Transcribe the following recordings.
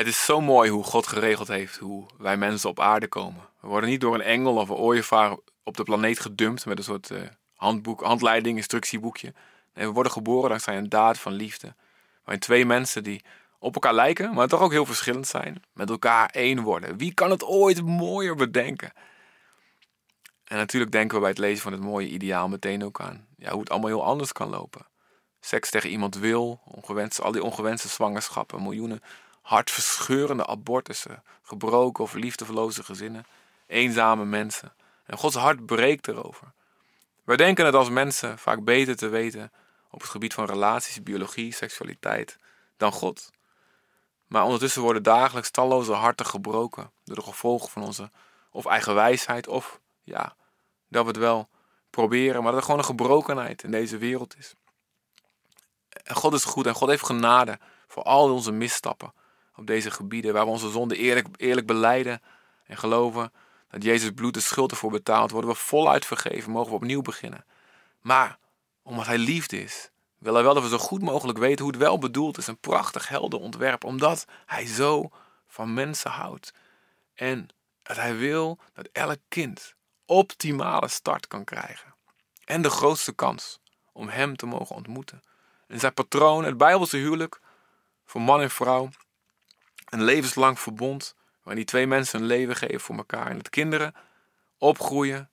Het is zo mooi hoe God geregeld heeft hoe wij mensen op aarde komen. We worden niet door een engel of een ooievaar op de planeet gedumpt met een soort eh, handboek, handleiding, instructieboekje. Nee, we worden geboren dankzij een daad van liefde. Waarin twee mensen die op elkaar lijken, maar toch ook heel verschillend zijn, met elkaar één worden. Wie kan het ooit mooier bedenken? En natuurlijk denken we bij het lezen van het mooie ideaal meteen ook aan ja, hoe het allemaal heel anders kan lopen. Seks tegen iemand wil, ongewenst, al die ongewenste zwangerschappen, miljoenen hartverscheurende abortussen, gebroken of liefdeverloze gezinnen, eenzame mensen. En Gods hart breekt erover. Wij denken het als mensen vaak beter te weten op het gebied van relaties, biologie, seksualiteit dan God. Maar ondertussen worden dagelijks talloze harten gebroken door de gevolgen van onze of eigen wijsheid of ja, dat we het wel proberen, maar dat er gewoon een gebrokenheid in deze wereld is. En God is goed en God heeft genade voor al onze misstappen op deze gebieden, waar we onze zonden eerlijk, eerlijk beleiden en geloven dat Jezus bloed de schuld ervoor betaalt, worden we voluit vergeven, mogen we opnieuw beginnen. Maar omdat Hij liefde is, wil Hij wel dat we zo goed mogelijk weten hoe het wel bedoeld is. Een prachtig helder ontwerp, omdat Hij zo van mensen houdt. En dat Hij wil dat elk kind optimale start kan krijgen. En de grootste kans om Hem te mogen ontmoeten. En zijn patroon, het Bijbelse huwelijk voor man en vrouw, een levenslang verbond waarin die twee mensen een leven geven voor elkaar. En dat kinderen opgroeien,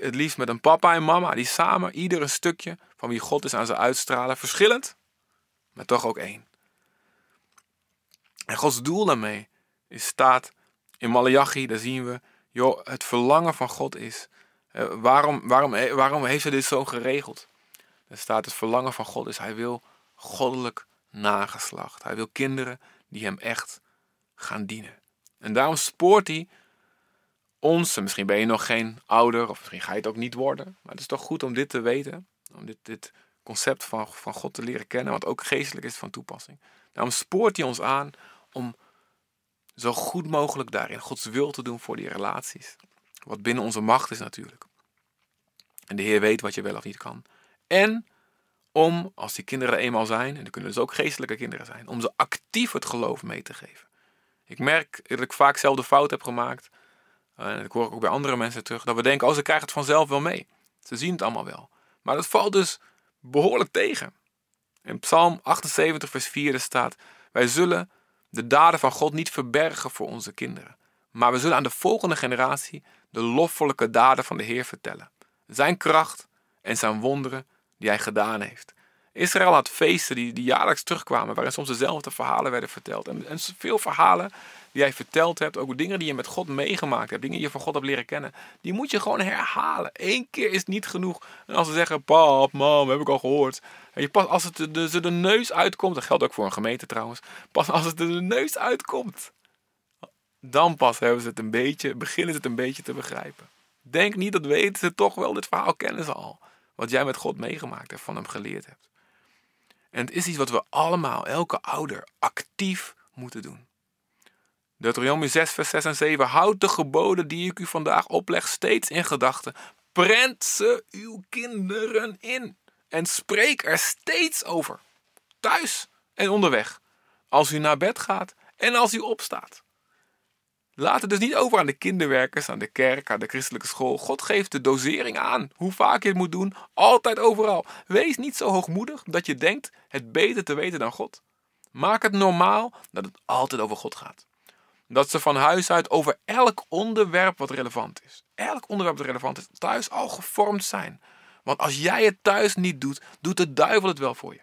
het liefst met een papa en mama, die samen ieder een stukje van wie God is aan ze uitstralen. Verschillend, maar toch ook één. En Gods doel daarmee is staat in Malachi, daar zien we, joh, het verlangen van God is. Eh, waarom, waarom, waarom heeft hij dit zo geregeld? Er staat het verlangen van God is, hij wil goddelijk nageslacht. Hij wil kinderen die hem echt gaan dienen. En daarom spoort hij ons, misschien ben je nog geen ouder, of misschien ga je het ook niet worden, maar het is toch goed om dit te weten, om dit, dit concept van, van God te leren kennen, wat ook geestelijk is van toepassing. Daarom spoort hij ons aan om zo goed mogelijk daarin Gods wil te doen voor die relaties. Wat binnen onze macht is natuurlijk. En de Heer weet wat je wel of niet kan. En om, als die kinderen eenmaal zijn, en dan kunnen dus ook geestelijke kinderen zijn, om ze actief het geloof mee te geven. Ik merk dat ik vaak zelf de fout heb gemaakt, eh, en ik hoor ook bij andere mensen terug, dat we denken, oh ze krijgen het vanzelf wel mee. Ze zien het allemaal wel. Maar dat valt dus behoorlijk tegen. In Psalm 78, vers 4 staat, wij zullen de daden van God niet verbergen voor onze kinderen. Maar we zullen aan de volgende generatie de loffelijke daden van de Heer vertellen. Zijn kracht en zijn wonderen die hij gedaan heeft. Israël had feesten die, die jaarlijks terugkwamen, waarin soms dezelfde verhalen werden verteld. En, en veel verhalen die jij verteld hebt, ook dingen die je met God meegemaakt hebt, dingen die je van God hebt leren kennen, die moet je gewoon herhalen. Eén keer is niet genoeg. En als ze zeggen, pap, mam, heb ik al gehoord. En je pas als het de, de neus uitkomt, dat geldt ook voor een gemeente trouwens, pas als het de neus uitkomt, dan pas hebben ze het een beetje, beginnen ze het een beetje te begrijpen. Denk niet, dat weten ze toch wel, dit verhaal kennen ze al. Wat jij met God meegemaakt hebt, van hem geleerd hebt. En het is iets wat we allemaal, elke ouder, actief moeten doen. Deuteronomie 6, vers 6 en 7. Houd de geboden die ik u vandaag opleg steeds in gedachten. Prent ze uw kinderen in. En spreek er steeds over. Thuis en onderweg. Als u naar bed gaat en als u opstaat. Laat het dus niet over aan de kinderwerkers, aan de kerk, aan de christelijke school. God geeft de dosering aan. Hoe vaak je het moet doen, altijd overal. Wees niet zo hoogmoedig dat je denkt het beter te weten dan God. Maak het normaal dat het altijd over God gaat. Dat ze van huis uit over elk onderwerp wat relevant is. Elk onderwerp wat relevant is, thuis al gevormd zijn. Want als jij het thuis niet doet, doet de duivel het wel voor je.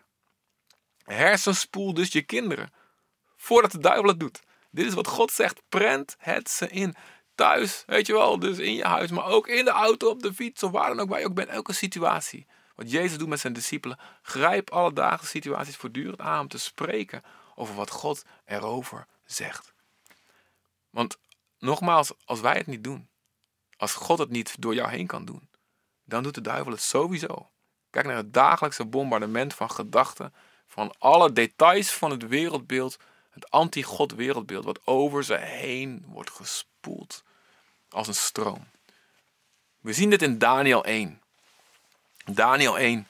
Hersenspoel dus je kinderen voordat de duivel het doet. Dit is wat God zegt. Prent het ze in. Thuis, weet je wel, dus in je huis, maar ook in de auto, op de fiets of waar dan ook, waar je ook bent, elke situatie. Wat Jezus doet met zijn discipelen, grijp alle alledaagse situaties voortdurend aan om te spreken over wat God erover zegt. Want nogmaals, als wij het niet doen, als God het niet door jou heen kan doen, dan doet de duivel het sowieso. Kijk naar het dagelijkse bombardement van gedachten, van alle details van het wereldbeeld het anti-God wereldbeeld wat over ze heen wordt gespoeld als een stroom. We zien dit in Daniel 1. Daniel 1,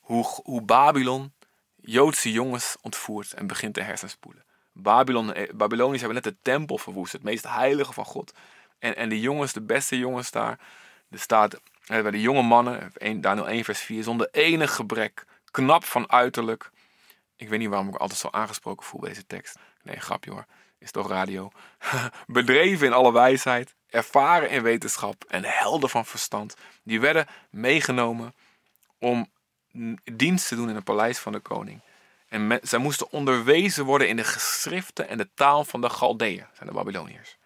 hoe, hoe Babylon Joodse jongens ontvoert en begint te hersenspoelen. Babylon, eh, Babyloniërs hebben net de tempel verwoest, het meest heilige van God. En, en de jongens, de beste jongens daar, er staat bij de jonge mannen, Daniel 1 vers 4, zonder enig gebrek, knap van uiterlijk, ik weet niet waarom ik altijd zo aangesproken voel bij deze tekst. Nee, grapje hoor. Is toch radio? Bedreven in alle wijsheid, ervaren in wetenschap en helden van verstand. Die werden meegenomen om dienst te doen in het paleis van de koning. En zij moesten onderwezen worden in de geschriften en de taal van de Galdeën, zijn de Babyloniërs.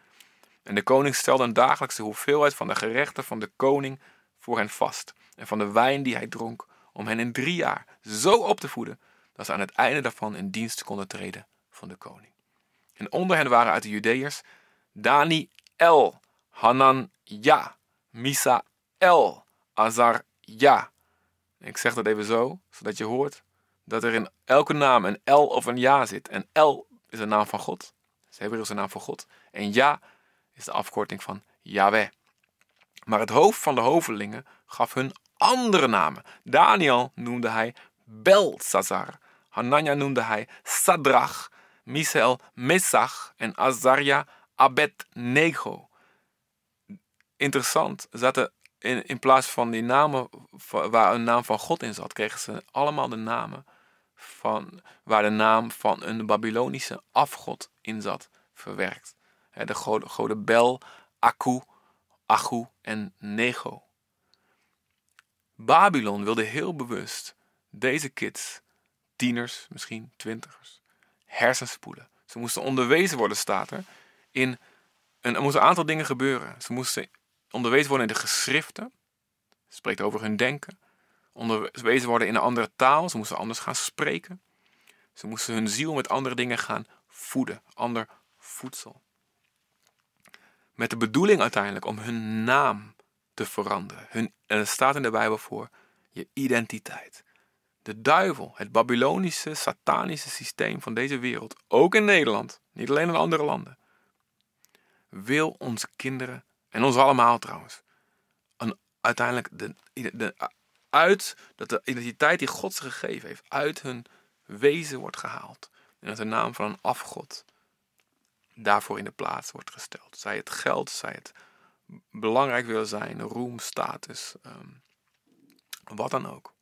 En de koning stelde een dagelijkse hoeveelheid van de gerechten van de koning voor hen vast. En van de wijn die hij dronk, om hen in drie jaar zo op te voeden dat ze aan het einde daarvan in dienst konden treden van de koning. En onder hen waren uit de Judeërs Dani El, Hanan Ja, Misa El, Azar Ja. Ik zeg dat even zo, zodat je hoort dat er in elke naam een El of een Ja zit. En El is een naam van God. Dus is een naam van God. En Ja is de afkorting van Yahweh. Maar het hoofd van de hovelingen gaf hun andere namen. Daniel noemde hij Belsazar. Hanania noemde hij Sadrach, Misael Messach en Azaria Abednego. Interessant, zaten in, in plaats van die namen waar een naam van God in zat, kregen ze allemaal de namen van, waar de naam van een Babylonische afgod in zat verwerkt. De goden, Bel, Aku, Achu en Nego. Babylon wilde heel bewust deze kids, tieners misschien, twintigers, hersenspoelen. Ze moesten onderwezen worden, staat er, in een, er moesten een aantal dingen gebeuren. Ze moesten onderwezen worden in de geschriften, spreekt over hun denken. Onderwezen worden in een andere taal, ze moesten anders gaan spreken. Ze moesten hun ziel met andere dingen gaan voeden, ander voedsel. Met de bedoeling uiteindelijk om hun naam te veranderen. Hun, en er staat in de Bijbel voor je identiteit de duivel, het Babylonische, satanische systeem van deze wereld, ook in Nederland, niet alleen in andere landen, wil onze kinderen, en ons allemaal trouwens, een, uiteindelijk de, de, uit dat de identiteit die God ze gegeven heeft, uit hun wezen wordt gehaald. En dat de naam van een afgod daarvoor in de plaats wordt gesteld. Zij het geld, zij het belangrijk willen zijn, roem, status, ehm, wat dan ook.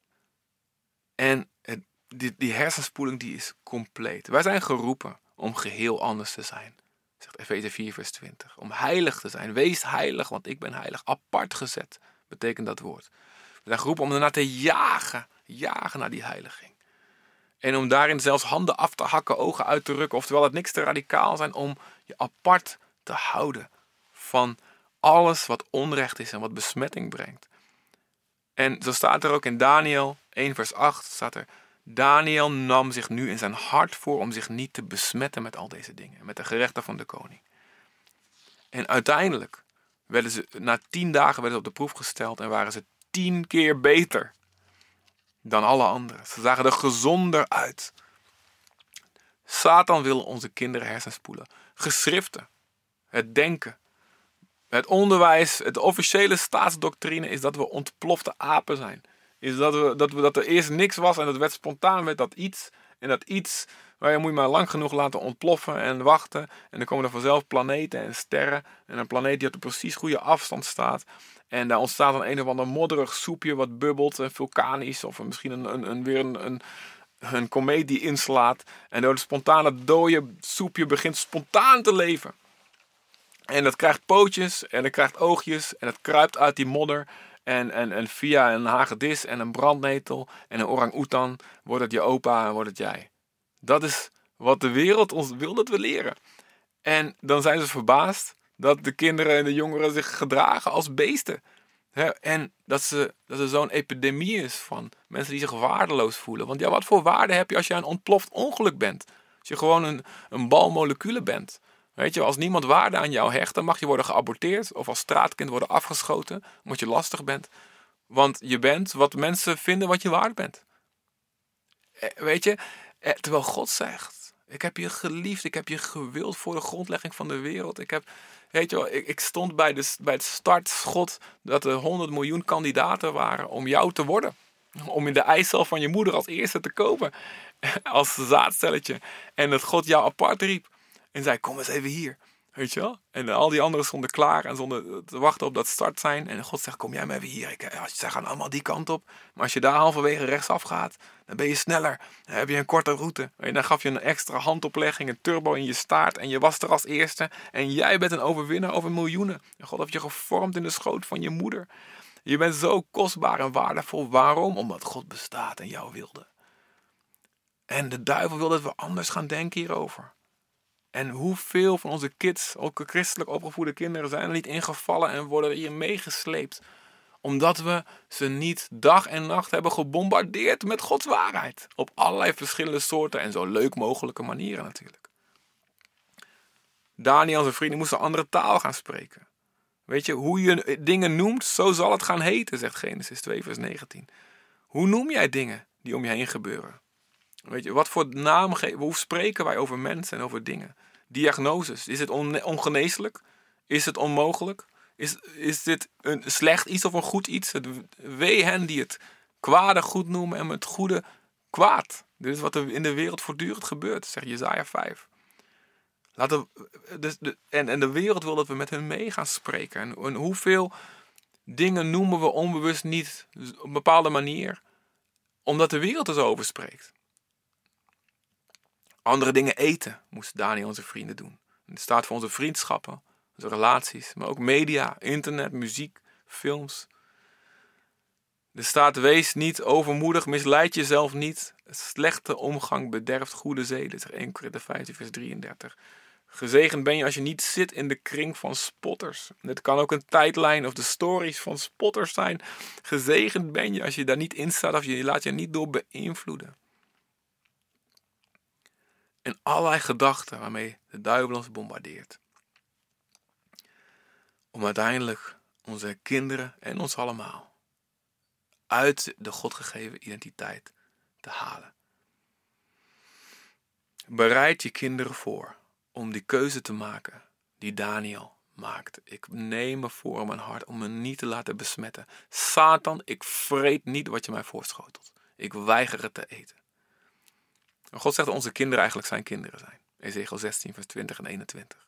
En die, die hersenspoeling die is compleet. Wij zijn geroepen om geheel anders te zijn. Zegt Efeze 4, vers 20. Om heilig te zijn. Wees heilig, want ik ben heilig. Apart gezet betekent dat woord. We zijn geroepen om daarna te jagen. Jagen naar die heiliging. En om daarin zelfs handen af te hakken, ogen uit te rukken. Oftewel, het niks te radicaal zijn om je apart te houden van alles wat onrecht is en wat besmetting brengt. En zo staat er ook in Daniel 1 vers 8 staat er, Daniel nam zich nu in zijn hart voor om zich niet te besmetten met al deze dingen, met de gerechten van de koning. En uiteindelijk werden ze, na tien dagen werden ze op de proef gesteld en waren ze tien keer beter dan alle anderen. Ze zagen er gezonder uit. Satan wil onze kinderen hersenspoelen. Geschriften, het denken, het onderwijs, het officiële staatsdoctrine is dat we ontplofte apen zijn. Is dat, we, dat, we, dat er eerst niks was en dat werd spontaan werd dat iets. En dat iets, waar je moet je maar lang genoeg laten ontploffen en wachten. En dan komen er vanzelf planeten en sterren. En een planeet die op de precies goede afstand staat. En daar ontstaat dan een of ander modderig soepje wat bubbelt. En vulkanisch of misschien een, een, weer een, een een komeet die inslaat. En door het spontane dode soepje begint spontaan te leven. En dat krijgt pootjes en dat krijgt oogjes en dat kruipt uit die modder. En, en, en via een hagedis en een brandnetel en een orang-oetan wordt het je opa en wordt het jij. Dat is wat de wereld ons wil dat we leren. En dan zijn ze verbaasd dat de kinderen en de jongeren zich gedragen als beesten. en dat, ze, dat er zo'n epidemie is van mensen die zich waardeloos voelen. Want ja, wat voor waarde heb je als je een ontploft ongeluk bent? Als je gewoon een, een bal bent. Weet je, als niemand waarde aan jou hecht, dan mag je worden geaborteerd of als straatkind worden afgeschoten omdat je lastig bent. Want je bent wat mensen vinden wat je waard bent. Eh, weet je, eh, terwijl God zegt: Ik heb je geliefd, ik heb je gewild voor de grondlegging van de wereld. Ik, heb, weet je wel, ik, ik stond bij, de, bij het startschot dat er 100 miljoen kandidaten waren om jou te worden. Om in de eicel van je moeder als eerste te komen, Als zaadstelletje. En dat God jou apart riep. En zei, kom eens even hier. Weet je wel? En eh, al die anderen stonden klaar en stonden eh, te wachten op dat start zijn. En God zegt, kom jij maar even hier. Ik, eh, zij gaan allemaal die kant op. Maar als je daar halverwege rechtsaf gaat, dan ben je sneller. Dan heb je een korte route. En dan gaf je een extra handoplegging, een turbo in je staart. En je was er als eerste. En jij bent een overwinnaar over miljoenen. En God heeft je gevormd in de schoot van je moeder. Je bent zo kostbaar en waardevol. Waarom? Omdat God bestaat en jou wilde. En de duivel wil dat we anders gaan denken hierover. En hoeveel van onze kids, ook christelijk opgevoede kinderen, zijn er niet ingevallen en worden hier meegesleept? Omdat we ze niet dag en nacht hebben gebombardeerd met Gods waarheid. Op allerlei verschillende soorten en zo leuk mogelijke manieren natuurlijk. Daniel en zijn vrienden moesten een andere taal gaan spreken. Weet je, hoe je dingen noemt, zo zal het gaan heten, zegt Genesis 2, vers 19. Hoe noem jij dingen die om je heen gebeuren? Weet je, wat voor naam geven, hoe spreken wij over mensen en over dingen? diagnoses. Is het on ongeneeslijk? Is het onmogelijk? Is, is dit een slecht iets of een goed iets? Het, wee hen die het kwade goed noemen en het goede kwaad. Dit is wat er in de wereld voortdurend gebeurt, zegt Jezaja 5. Laten dus de, en, en de wereld wil dat we met hen mee gaan spreken. En, en hoeveel dingen noemen we onbewust niet op een bepaalde manier, omdat de wereld er zo over spreekt. Andere dingen eten moesten Daniel onze vrienden doen. En staat voor onze vriendschappen, onze relaties, maar ook media, internet, muziek, films. De staat: wees niet overmoedig, misleid jezelf niet. Slechte omgang bederft goede zeden. 1 Korinthe 15, vers 33. Gezegend ben je als je niet zit in de kring van spotters. Dit kan ook een tijdlijn of de stories van spotters zijn. Gezegend ben je als je daar niet in staat of je laat je niet door beïnvloeden en allerlei gedachten waarmee de duivel ons bombardeert. Om uiteindelijk onze kinderen en ons allemaal uit de God gegeven identiteit te halen. Bereid je kinderen voor om die keuze te maken die Daniel maakt. Ik neem me voor in mijn hart om me niet te laten besmetten. Satan, ik vreet niet wat je mij voorschotelt. Ik weiger het te eten. En God zegt dat onze kinderen eigenlijk zijn kinderen zijn. Ezekiel 16, vers 20 en 21.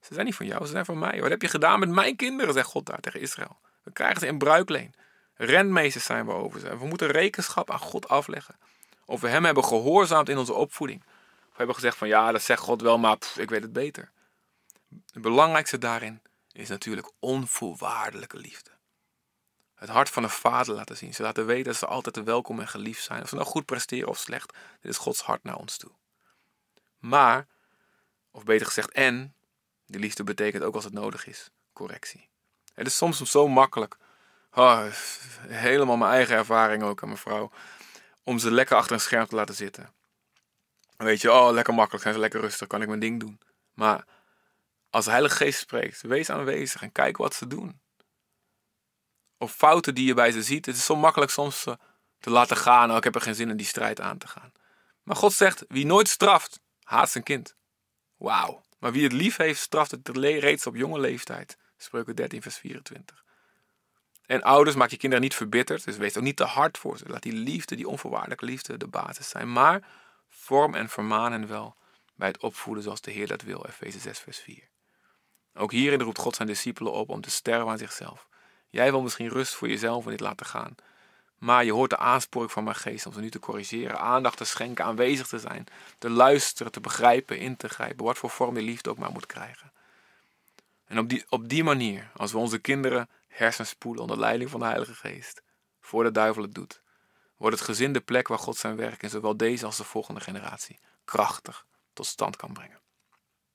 Ze zijn niet van jou, ze zijn van mij. Wat heb je gedaan met mijn kinderen, zegt God daar tegen Israël. We krijgen ze in bruikleen. Rentmeesters zijn we over ze. We moeten rekenschap aan God afleggen. Of we hem hebben gehoorzaamd in onze opvoeding. Of hebben gezegd van ja, dat zegt God wel, maar ik weet het beter. Het belangrijkste daarin is natuurlijk onvoorwaardelijke liefde het hart van een vader laten zien. Ze laten weten dat ze altijd welkom en geliefd zijn. Of ze nou goed presteren of slecht, dit is Gods hart naar ons toe. Maar, of beter gezegd, en, die liefde betekent ook als het nodig is, correctie. Het is soms zo makkelijk, oh, helemaal mijn eigen ervaring ook aan mevrouw, om ze lekker achter een scherm te laten zitten. Weet je, oh, lekker makkelijk, zijn ze lekker rustig, kan ik mijn ding doen. Maar als de Heilige Geest spreekt, wees aanwezig en kijk wat ze doen of fouten die je bij ze ziet. Het is zo makkelijk soms eh, te laten gaan. ook oh, ik heb er geen zin in die strijd aan te gaan. Maar God zegt: wie nooit straft, haat zijn kind. Wauw. Maar wie het lief heeft, straft het reeds op jonge leeftijd. Spreuken 13, vers 24. En ouders, maak je kinderen niet verbitterd. Dus wees ook niet te hard voor ze. Laat die liefde, die onvoorwaardelijke liefde, de basis zijn. Maar vorm en vermaan hen wel bij het opvoeden zoals de Heer dat wil. Efeze 6, vers 4. Ook hierin roept God zijn discipelen op om te sterven aan zichzelf Jij wil misschien rust voor jezelf en dit laten gaan. Maar je hoort de aansporing van mijn geest om ze nu te corrigeren, aandacht te schenken, aanwezig te zijn, te luisteren, te begrijpen, in te grijpen, wat voor vorm je liefde ook maar moet krijgen. En op die, op die manier, als we onze kinderen hersenspoelen onder leiding van de Heilige Geest, voor de duivel het doet, wordt het gezin de plek waar God zijn werk in zowel deze als de volgende generatie krachtig tot stand kan brengen.